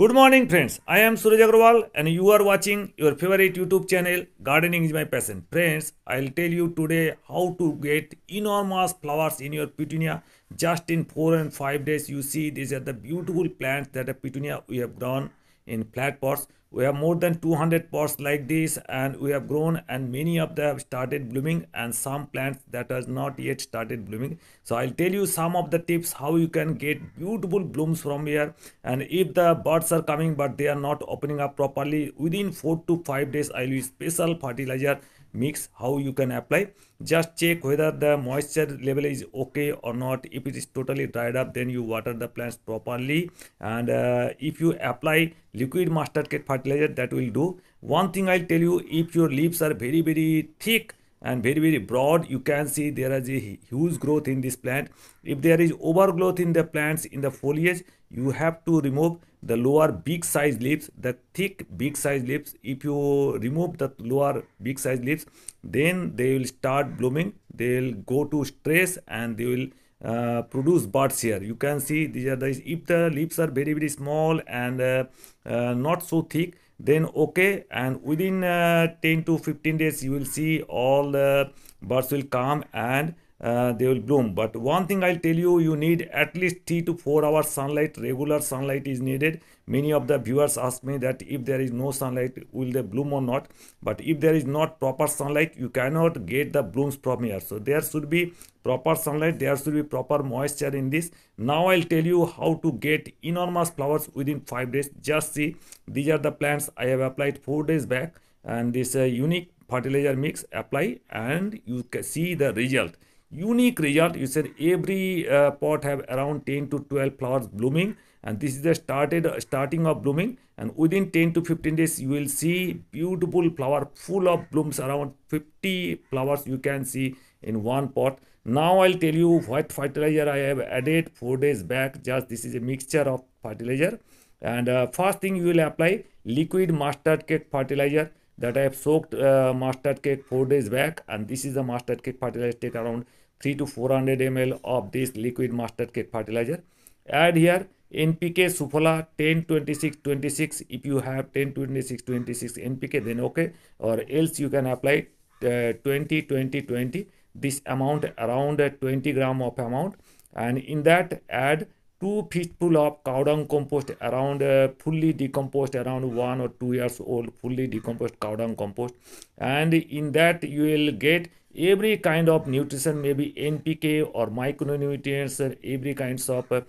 Good morning friends, I am Suraj Agrawal and you are watching your favorite YouTube channel Gardening is my passion. Friends, I'll tell you today how to get enormous flowers in your petunia just in 4 and 5 days. You see these are the beautiful plants that a petunia we have grown in flat pots we have more than 200 pots like this and we have grown and many of them have started blooming and some plants that has not yet started blooming so i'll tell you some of the tips how you can get beautiful blooms from here and if the buds are coming but they are not opening up properly within four to five days i'll use special fertilizer mix how you can apply just check whether the moisture level is okay or not if it is totally dried up then you water the plants properly and uh, if you apply liquid mustard cake fertilizer fertilizer that will do. One thing I'll tell you, if your leaves are very, very thick and very, very broad, you can see there is a huge growth in this plant. If there is overgrowth in the plants, in the foliage, you have to remove the lower big size leaves, the thick big size leaves. If you remove the lower big size leaves, then they will start blooming. They will go to stress and they will uh, produce buds here you can see these are the if the leaves are very very small and uh, uh, not so thick then okay and within uh, 10 to 15 days you will see all the buds will come and uh, they will bloom but one thing i'll tell you you need at least three to four hours sunlight regular sunlight is needed many of the viewers ask me that if there is no sunlight will they bloom or not but if there is not proper sunlight you cannot get the blooms from here so there should be proper sunlight there should be proper moisture in this now i'll tell you how to get enormous flowers within five days just see these are the plants i have applied four days back and this uh, unique fertilizer mix apply and you can see the result unique result you said every uh, pot have around 10 to 12 flowers blooming and this is the started starting of blooming and within 10 to 15 days you will see beautiful flower full of blooms around 50 flowers you can see in one pot now i'll tell you what fertilizer i have added four days back just this is a mixture of fertilizer and uh, first thing you will apply liquid mustard cake fertilizer that I have soaked uh, mustard cake 4 days back and this is the mustard cake fertilizer take around 3 to 400 ml of this liquid mustard cake fertilizer add here NPK Sufola 10 26 26 if you have 10 26 26 NPK then okay or else you can apply uh, 20 20 20 this amount around 20 gram of amount and in that add two fistful of cow dung compost around uh, fully decomposed around one or two years old fully decomposed cow dung compost and in that you will get every kind of nutrition maybe npk or micronutrients uh, every kinds of uh,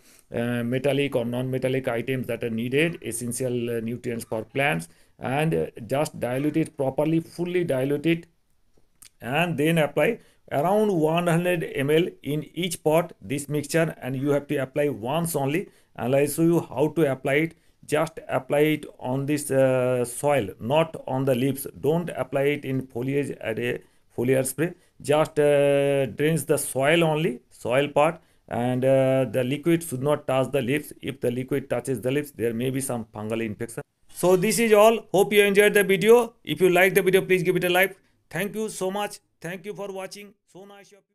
metallic or non-metallic items that are needed essential uh, nutrients for plants and uh, just dilute it properly fully dilute it and then apply around 100 ml in each pot this mixture and you have to apply once only and i show you how to apply it just apply it on this uh, soil not on the leaves don't apply it in foliage at a foliar spray just uh, drains the soil only soil part and uh, the liquid should not touch the leaves if the liquid touches the leaves there may be some fungal infection so this is all hope you enjoyed the video if you like the video please give it a like thank you so much Thank you for watching. So nice of you.